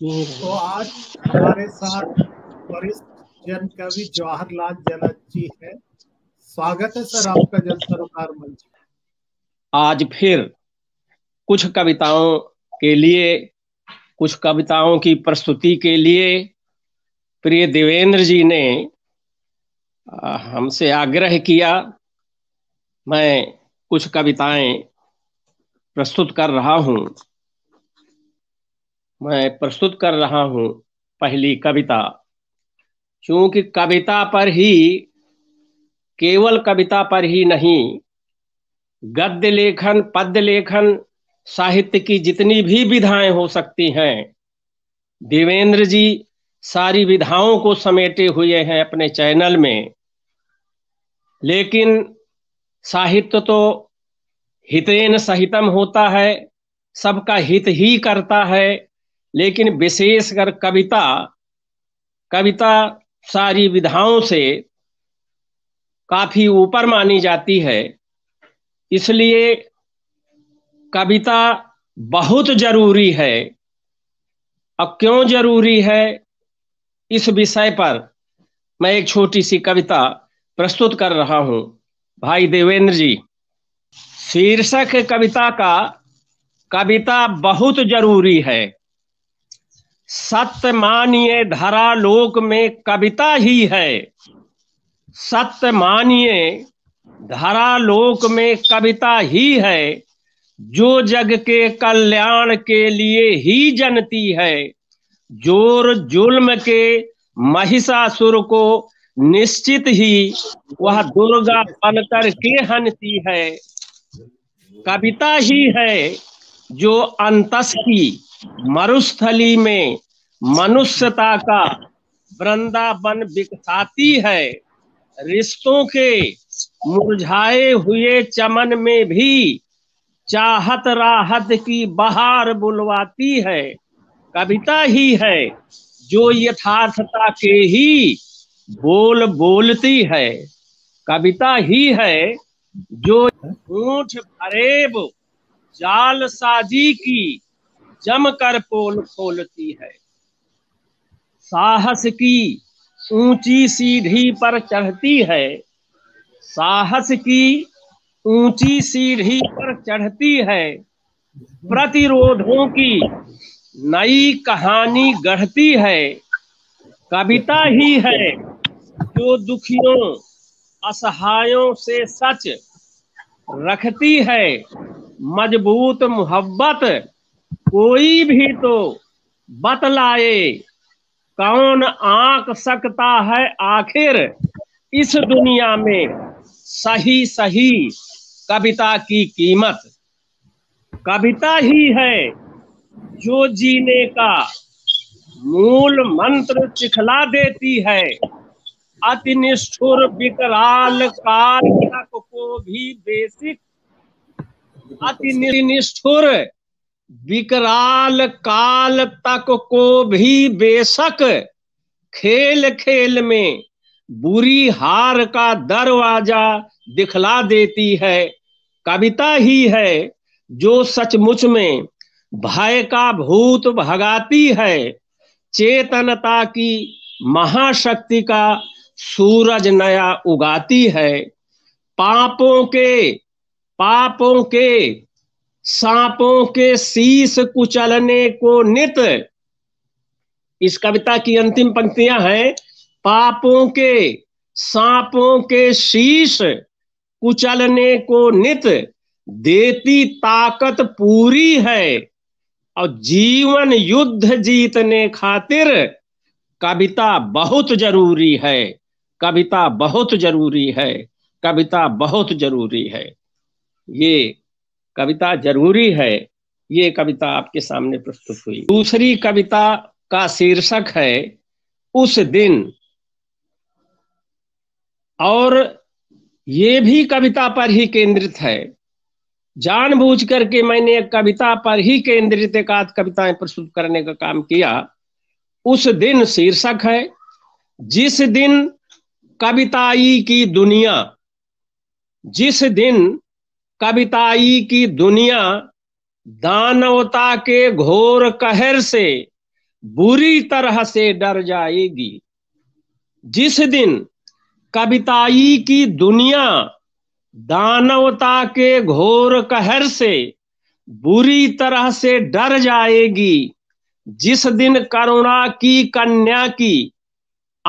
तो आज हमारे साथ वरिष्ठ जन कवि जवाहरलाल जलत जी है स्वागत है सर आपका जन सरोकार मंच आज फिर कुछ कविताओं के लिए कुछ कविताओं की प्रस्तुति के लिए प्रिय देवेंद्र जी ने हमसे आग्रह किया मैं कुछ कविताएं प्रस्तुत कर रहा हूं मैं प्रस्तुत कर रहा हूं पहली कविता क्योंकि कविता पर ही केवल कविता पर ही नहीं गद्य लेखन पद्य लेखन साहित्य की जितनी भी विधाएं हो सकती हैं देवेंद्र जी सारी विधाओं को समेटे हुए हैं अपने चैनल में लेकिन साहित्य तो हितेन सहितम होता है सबका हित ही करता है लेकिन विशेषकर कविता कविता सारी विधाओं से काफी ऊपर मानी जाती है इसलिए कविता बहुत जरूरी है अब क्यों जरूरी है इस विषय पर मैं एक छोटी सी कविता प्रस्तुत कर रहा हूं भाई देवेंद्र जी शीर्षक कविता का कविता बहुत जरूरी है सत्य मानिए धरा लोक में कविता ही है सत्य मानिए धरा लोक में कविता ही है जो जग के कल्याण के लिए ही जनती है जोर जुल्म के महिषासुर को निश्चित ही वह दुर्गा बनकर के हनती है कविता ही है जो अंतस की मरुस्थली में मनुष्यता का वृंदावन बिकसाती है रिश्तों के मुरझाए हुए चमन में भी चाहत राहत की बहार बुलवाती है कविता ही है जो यथार्थता के ही बोल बोलती है कविता ही है जो ऊंट फरेब जालसाजी की जमकर पोल खोलती है साहस की ऊंची सीढ़ी पर चढ़ती है साहस की ऊंची सीढ़ी पर चढ़ती है प्रतिरोधों की नई कहानी गढ़ती है कविता ही है जो दुखियों असहायों से सच रखती है मजबूत मोहब्बत कोई भी तो बतलाए कौन आंक सकता है आखिर इस दुनिया में सही सही कविता की कीमत कविता ही है जो जीने का मूल मंत्र चिखला देती है अति निष्ठुर विकराल काल को भी बेसिक अति निष्ठुर विकराल काल तक को भी बेशक खेल खेल में बुरी हार का दरवाजा दिखला देती है कविता ही है जो सचमुच में भय का भूत भगाती है चेतनता की महाशक्ति का सूरज नया उगाती है पापों के पापों के सांपों के शीश कुचलने को नित इस कविता की अंतिम पंक्तियां हैं पापों के सांपों के शीश कुचलने को नित देती ताकत पूरी है और जीवन युद्ध जीतने खातिर कविता बहुत जरूरी है कविता बहुत जरूरी है कविता बहुत जरूरी है ये कविता जरूरी है ये कविता आपके सामने प्रस्तुत हुई दूसरी कविता का शीर्षक है उस दिन और ये भी कविता पर ही केंद्रित है जानबूझ करके मैंने एक कविता पर ही केंद्रित एक आध कविताएं प्रस्तुत करने का काम किया उस दिन शीर्षक है जिस दिन कविताई की दुनिया जिस दिन कविताई की दुनिया दानवता के घोर कहर से बुरी तरह से डर जाएगी जिस दिन कविताई की दुनिया दानवता के घोर कहर से बुरी तरह से डर जाएगी जिस दिन करुणा की कन्या की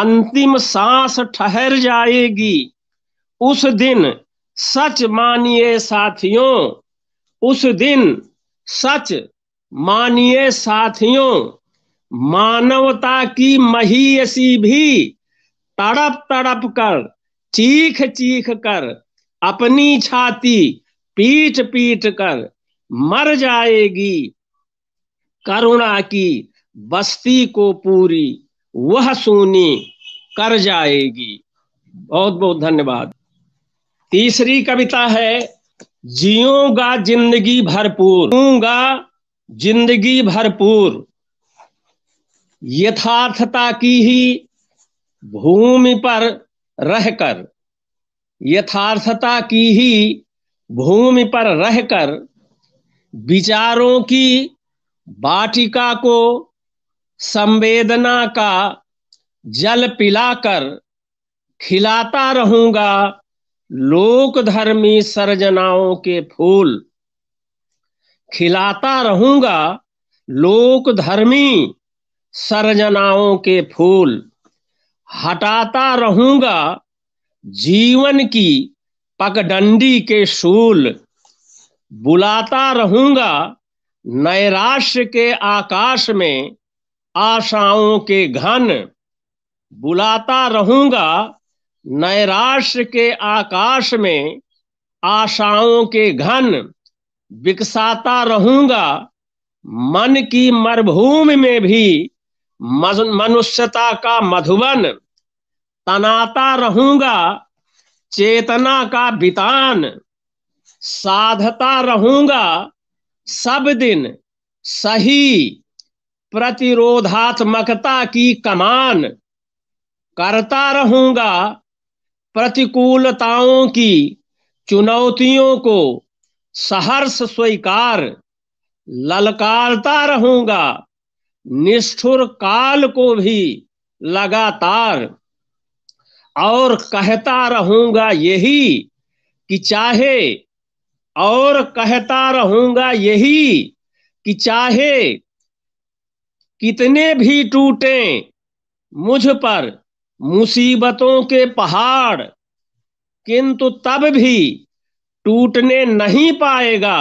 अंतिम सांस ठहर जाएगी उस दिन सच मानिए साथियों उस दिन सच मानिए साथियों मानवता की महीसी भी तड़प तड़प कर चीख चीख कर अपनी छाती पीट पीट कर मर जाएगी करुणा की बस्ती को पूरी वह सुनी कर जाएगी बहुत बहुत धन्यवाद तीसरी कविता है जियोगा जिंदगी भरपूर दूंगा जिंदगी भरपूर यथार्थता की ही भूमि पर रहकर यथार्थता की ही भूमि पर रहकर विचारों की बाटिका को संवेदना का जल पिलाकर खिलाता रहूंगा लोकधर्मी सर्जनाओं के फूल खिलाता रहूंगा लोकधर्मी सर्जनाओं के फूल हटाता रहूंगा जीवन की पगडंडी के शूल बुलाता रहूंगा नैराश्य के आकाश में आशाओं के घन बुलाता रहूंगा नैराश्य के आकाश में आशाओं के घन विकसाता रहूंगा मन की मरुभूमि में भी मनुष्यता का मधुबन तनाता रहूंगा चेतना का वितान साधता रहूंगा सब दिन सही प्रतिरोधात्मकता की कमान करता रहूंगा प्रतिकूलताओं की चुनौतियों को सहर्ष स्वीकार ललकारता रहूंगा निष्ठुर काल को भी लगातार और कहता रहूंगा यही कि चाहे और कहता रहूंगा यही कि चाहे कितने भी टूटे मुझ पर मुसीबतों के पहाड़ किंतु तब भी टूटने नहीं पाएगा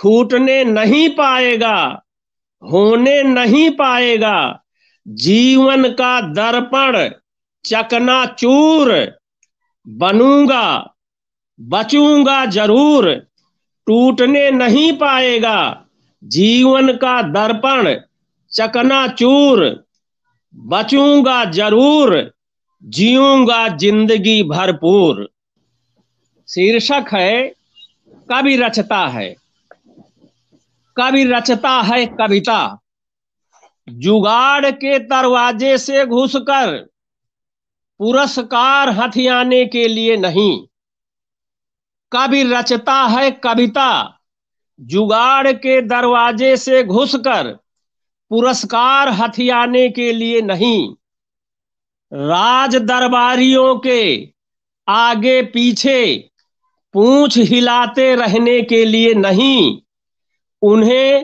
फूटने नहीं पाएगा होने नहीं पाएगा जीवन का दर्पण चकनाचूर बनूंगा बचूंगा जरूर टूटने नहीं पाएगा जीवन का दर्पण चकनाचूर बचूंगा जरूर जीऊंगा जिंदगी भरपूर शीर्षक है कवि रचता है कवि रचता है कविता जुगाड़ के दरवाजे से घुसकर पुरस्कार हथियाने के लिए नहीं कवि रचता है कविता जुगाड़ के दरवाजे से घुसकर पुरस्कार हथियाने के लिए नहीं राज दरबारियों के आगे पीछे पूछ हिलाते रहने के लिए नहीं उन्हें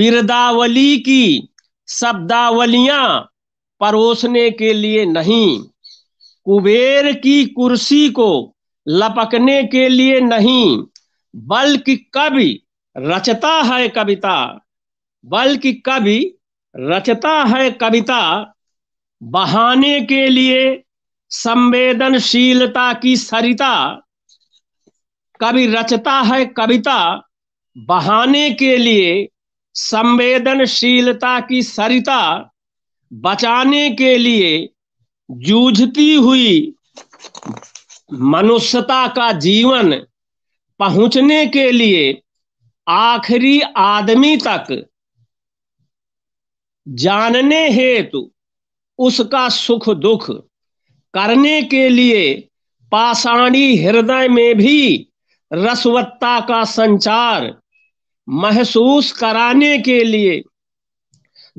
बिरदावली की शब्दावलियां परोसने के लिए नहीं कुबेर की कुर्सी को लपकने के लिए नहीं बल्कि कवि रचता है कविता बल्कि कवि रचता है कविता बहाने के लिए संवेदनशीलता की सरिता कवि रचता है कविता बहाने के लिए संवेदनशीलता की सरिता बचाने के लिए जूझती हुई मनुष्यता का जीवन पहुंचने के लिए आखिरी आदमी तक जानने हेतु उसका सुख दुख करने के लिए पाषाणी हृदय में भी रसवत्ता का संचार महसूस कराने के लिए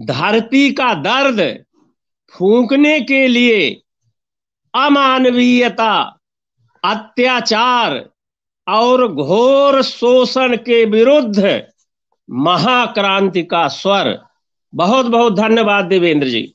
धरती का दर्द फूंकने के लिए अमानवीयता अत्याचार और घोर शोषण के विरुद्ध महाक्रांति का स्वर बहुत बहुत धन्यवाद देवेंद्र जी